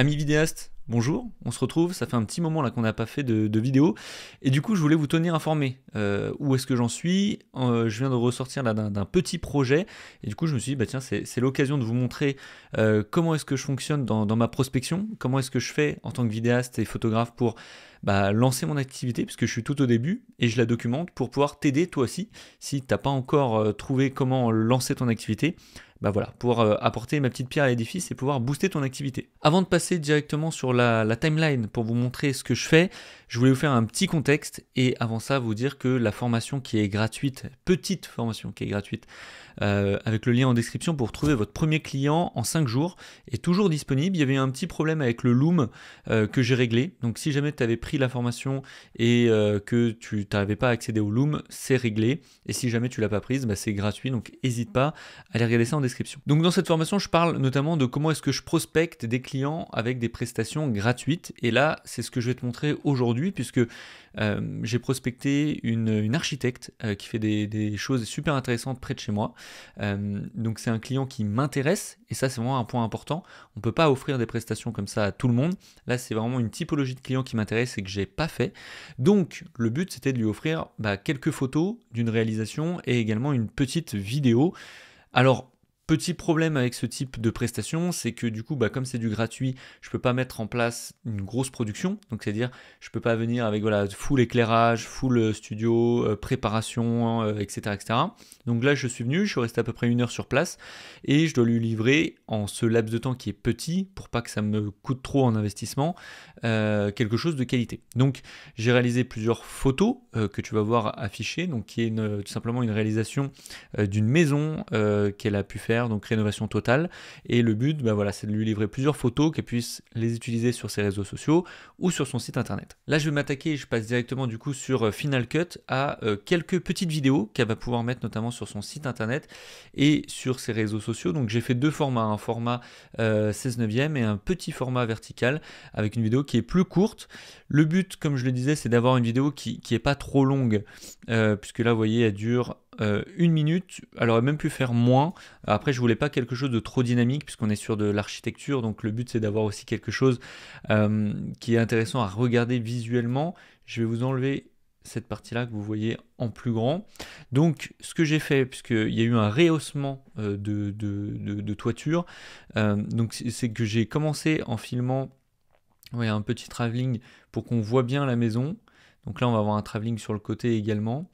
Amis vidéastes, bonjour, on se retrouve, ça fait un petit moment là qu'on n'a pas fait de, vidéo, et du coup je voulais vous tenir informé euh, où est-ce que j'en suis, euh, je viens de ressortir d'un petit projet, et du coup je me suis dit, bah tiens, c'est l'occasion de vous montrer euh, comment est-ce que je fonctionne dans, ma prospection, comment est-ce que je fais en tant que vidéaste et photographe pour bah, lancer mon activité, puisque je suis tout au début, et je la documente pour pouvoir t'aider toi aussi, si tu n'as pas encore trouvé comment lancer ton activité, bah voilà, pour euh, apporter ma petite pierre à l'édifice et pouvoir booster ton activité. Avant de passer directement sur la, timeline pour vous montrer ce que je fais, je voulais vous faire un petit contexte et avant ça vous dire que la formation qui est gratuite, petite formation qui est gratuite, euh, avec le lien en description pour trouver votre premier client en 5 jours, est toujours disponible. Il y avait un petit problème avec le Loom euh, que j'ai réglé. Donc si jamais tu avais pris la formation et que tu n'avais pas accédé au Loom, c'est réglé. Et si jamais tu l'as pas prise, bah, c'est gratuit. Donc n'hésite pas à aller regarder ça en description donc dans cette formation, je parle notamment de comment est-ce que je prospecte des clients avec des prestations gratuites. Et là, c'est ce que je vais te montrer aujourd'hui, puisque euh, j'ai prospecté une, architecte euh, qui fait des, choses super intéressantes près de chez moi. Euh, donc c'est un client qui m'intéresse, et ça c'est vraiment un point important. On ne peut pas offrir des prestations comme ça à tout le monde. Là, c'est vraiment une typologie de client qui m'intéresse et que j'ai pas fait. Donc le but, c'était de lui offrir bah, quelques photos d'une réalisation et également une petite vidéo. Alors, Petit problème avec ce type de prestation, c'est que du coup, bah, comme c'est du gratuit, je peux pas mettre en place une grosse production. Donc c'est-à-dire, je peux pas venir avec voilà full éclairage, full euh, studio, euh, préparation, etc., euh, etc. Donc là, je suis venu, je suis resté à peu près une heure sur place et je dois lui livrer en ce laps de temps qui est petit pour pas que ça me coûte trop en investissement quelque chose de qualité. Donc j'ai réalisé plusieurs photos que tu vas voir affichées, donc qui est tout simplement une réalisation d'une maison qu'elle a pu faire donc rénovation totale. Et le but, ben voilà, c'est de lui livrer plusieurs photos qu'elle puisse les utiliser sur ses réseaux sociaux ou sur son site internet. Là, je vais m'attaquer je passe directement du coup sur euh, Final Cut à euh, quelques petites vidéos qu'elle va pouvoir mettre notamment sur son site internet et sur ses réseaux sociaux. Donc j'ai fait deux formats, un format 16 euh, neuvième et un petit format vertical avec une vidéo qui est plus courte. Le but, comme je le disais, c'est d'avoir une vidéo qui n'est pas trop longue, puisque là, vous voyez, elle dure euh, une minute. Elle aurait même pu faire moins. Après, je voulais pas quelque chose de trop dynamique puisqu'on est sur de l'architecture. Donc le but c'est d'avoir aussi quelque chose euh, qui est intéressant à regarder visuellement. Je vais vous enlever cette partie-là que vous voyez en plus grand. Donc ce que j'ai fait, puisqu'il y a eu un rehaussement euh, de, toiture, donc c'est que j'ai commencé en filmant un petit travelling pour qu'on voit bien la maison. Donc là on va avoir un travelling sur le côté également.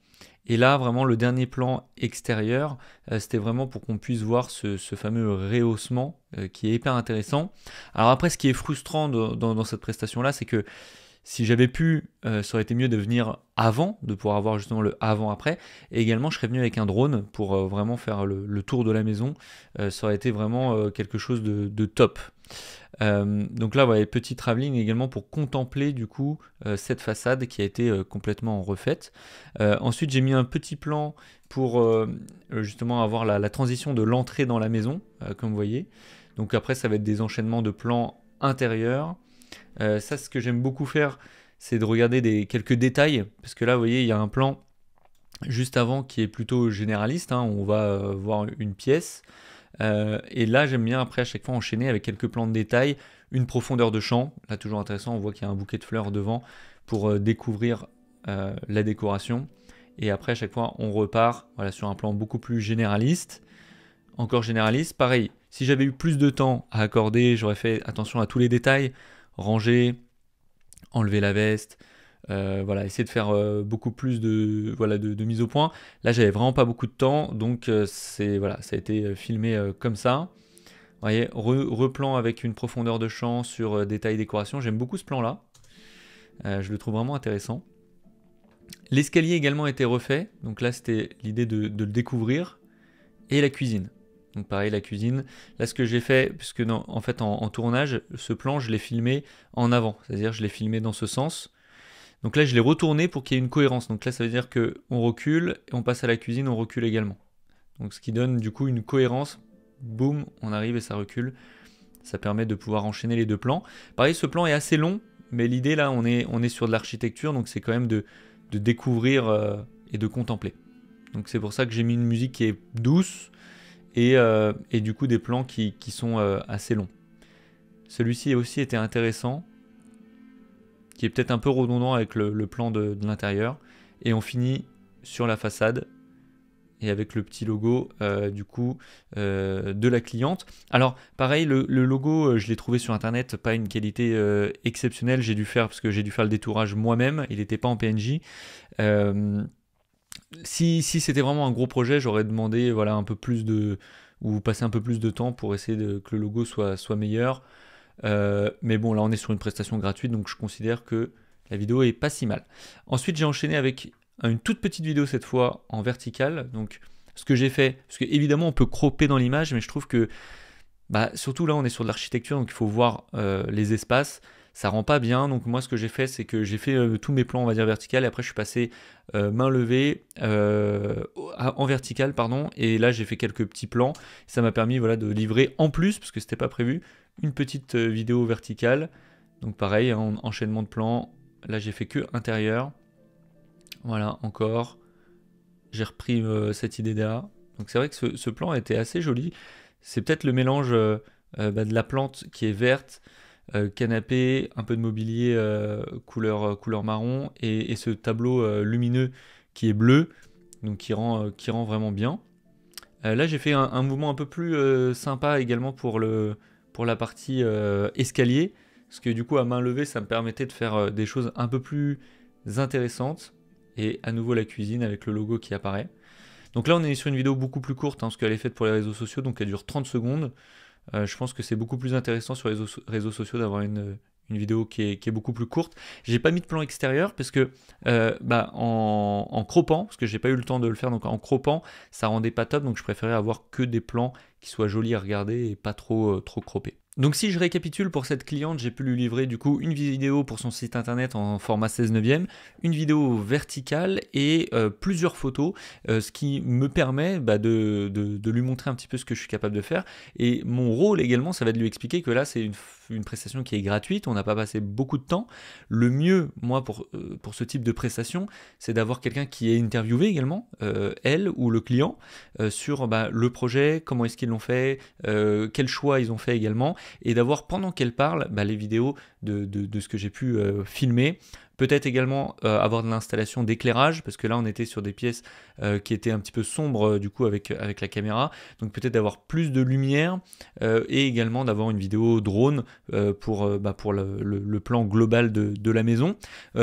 Et là, vraiment, le dernier plan extérieur, euh, c'était vraiment pour qu'on puisse voir ce, fameux rehaussement euh, qui est hyper intéressant. Alors après, ce qui est frustrant dans, cette prestation-là, c'est que si j'avais pu, euh, ça aurait été mieux de venir avant, de pouvoir avoir justement le avant-après. Et également, je serais venu avec un drone pour euh, vraiment faire le, tour de la maison. Euh, ça aurait été vraiment quelque chose de, top. donc là, vous petit travelling également pour contempler du coup cette façade qui a été complètement refaite. ensuite, j'ai mis un petit plan pour justement avoir la, la transition de l'entrée dans la maison, comme vous voyez. Donc après, ça va être des enchaînements de plans intérieurs euh, ça, ce que j'aime beaucoup faire, c'est de regarder quelques détails, parce que là, vous voyez, il y a un plan juste avant qui est plutôt généraliste. Hein. on va euh, voir une pièce. Euh, et là, j'aime bien après à chaque fois enchaîner avec quelques plans de détails. une profondeur de champ. Là, toujours intéressant, on voit qu'il y a un bouquet de fleurs devant pour découvrir la décoration. Et après, à chaque fois, on repart sur un plan beaucoup plus généraliste. Encore généraliste, pareil, si j'avais eu plus de temps à accorder, j'aurais fait attention à tous les détails ranger, enlever la veste, euh, voilà, essayer de faire euh, beaucoup plus de, voilà, de, mise au point. Là, j'avais vraiment pas beaucoup de temps, donc euh, c'est voilà, ça a été filmé comme ça. Vous voyez, replan avec une profondeur de champ sur détail décoration. J'aime beaucoup ce plan-là. je le trouve vraiment intéressant. L'escalier également a été refait, donc là c'était l'idée de, le découvrir. Et la cuisine. Donc pareil, la cuisine. Là, ce que j'ai fait, puisque en fait, en, tournage, ce plan, je l'ai filmé en avant. C'est-à-dire, je l'ai filmé dans ce sens. Donc là, je l'ai retourné pour qu'il y ait une cohérence. Donc là, ça veut dire que on recule, et on passe à la cuisine, on recule également. Donc ce qui donne du coup une cohérence. Boum, on arrive et ça recule. Ça permet de pouvoir enchaîner les deux plans. Pareil, ce plan est assez long, mais l'idée là, on est, on est sur de l'architecture, donc c'est quand même de, découvrir euh, et de contempler. Donc c'est pour ça que j'ai mis une musique qui est douce, euh, et, du coup des plans qui, sont euh, assez longs. Celui-ci aussi était intéressant, qui est peut-être un peu redondant avec le, plan de, l'intérieur. Et on finit sur la façade et avec le petit logo euh, du coup de la cliente. Alors pareil, le, logo, je l'ai trouvé sur internet, pas une qualité exceptionnelle. J'ai dû faire parce que j'ai dû faire le détourage moi-même. Il n'était pas en PNJ si, c'était vraiment un gros projet, j'aurais demandé voilà, un peu plus de. ou passer un peu plus de temps pour essayer de, que le logo soit, soit meilleur. Euh, mais bon, là, on est sur une prestation gratuite, donc je considère que la vidéo est pas si mal. Ensuite, j'ai enchaîné avec une toute petite vidéo cette fois en verticale. Donc, ce que j'ai fait, parce que évidemment, on peut croper dans l'image, mais je trouve que. Bah, surtout là, on est sur de l'architecture, donc il faut voir euh, les espaces ça rend pas bien. Donc moi, ce que j'ai fait, c'est que j'ai fait euh, tous mes plans, on va dire vertical. Et après, je suis passé euh, main levée euh, en vertical, pardon. Et là, j'ai fait quelques petits plans. Ça m'a permis, voilà, de livrer en plus, parce que c'était pas prévu, une petite vidéo verticale. Donc pareil, hein, en enchaînement de plans. Là, j'ai fait que intérieur. Voilà, encore. J'ai repris cette idée là. Donc c'est vrai que ce, plan était assez joli. C'est peut-être le mélange bah, de la plante qui est verte euh, canapé, un peu de mobilier euh, couleur, euh, couleur marron et, ce tableau lumineux qui est bleu, donc qui rend, qui rend vraiment bien. là j'ai fait un, mouvement un peu plus sympa également pour, le, pour la partie escalier, parce que du coup à main levée ça me permettait de faire des choses un peu plus intéressantes, et à nouveau la cuisine avec le logo qui apparaît. Donc là on est sur une vidéo beaucoup plus courte, hein, parce qu'elle est faite pour les réseaux sociaux, donc elle dure 30 secondes. Euh, je pense que c'est beaucoup plus intéressant sur les réseaux sociaux d'avoir une, vidéo qui est, beaucoup plus courte. J'ai pas mis de plan extérieur parce que euh, bah, en, croppant, parce que j'ai pas eu le temps de le faire, donc en croppant, ça rendait pas top, donc je préférais avoir que des plans qui soient jolis à regarder et pas trop, euh, trop croppés. Donc si je récapitule pour cette cliente, j'ai pu lui livrer du coup une vidéo pour son site internet en format 16 neuvième, une vidéo verticale et euh, plusieurs photos, euh, ce qui me permet bah, de, de, lui montrer un petit peu ce que je suis capable de faire. Et mon rôle également, ça va de lui expliquer que là c'est une une prestation qui est gratuite, on n'a pas passé beaucoup de temps. Le mieux, moi, pour, euh, pour ce type de prestation, c'est d'avoir quelqu'un qui est interviewé également, euh, elle ou le client, euh, sur bah, le projet, comment est-ce qu'ils l'ont fait, quels choix ils ont fait également, et d'avoir pendant qu'elle parle bah, les vidéos de, ce que j'ai pu euh, filmer. Peut-être également euh, avoir de l'installation d'éclairage, parce que là on était sur des pièces euh, qui étaient un petit peu sombres du coup avec, avec la caméra. Donc peut-être d'avoir plus de lumière et également d'avoir une vidéo drone pour, bah, pour le, plan global de, de la maison.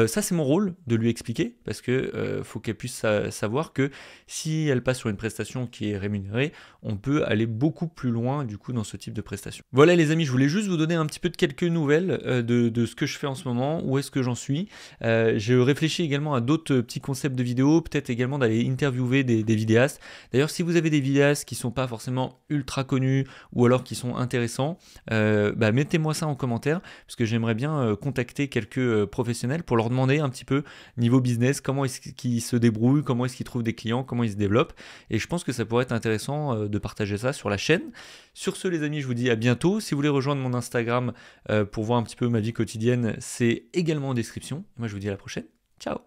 ça c'est mon rôle de lui expliquer, parce que faut qu'elle puisse savoir que si elle passe sur une prestation qui est rémunérée, on peut aller beaucoup plus loin du coup dans ce type de prestation. Voilà les amis, je voulais juste vous donner un petit peu de quelques nouvelles de ce que je fais en ce moment, où est-ce que j'en suis. j'ai euh, je également à d'autres euh, petits concepts de vidéos, peut-être également d'aller interviewer des, vidéastes. D'ailleurs, si vous avez des vidéastes qui sont pas forcément ultra connus ou alors qui sont intéressants, euh, bah, mettez-moi ça en commentaire, parce que j'aimerais bien contacter quelques professionnels pour leur demander un petit peu niveau business, comment est-ce qu'ils se débrouillent, comment est-ce qu'ils trouvent des clients, comment ils se développent. Et je pense que ça pourrait être intéressant de partager ça sur la chaîne. Sur ce, les amis, je vous dis à bientôt. Si vous voulez rejoindre mon Instagram pour voir un petit peu ma quotidienne, c'est également en description. Moi, je vous dis à la prochaine. Ciao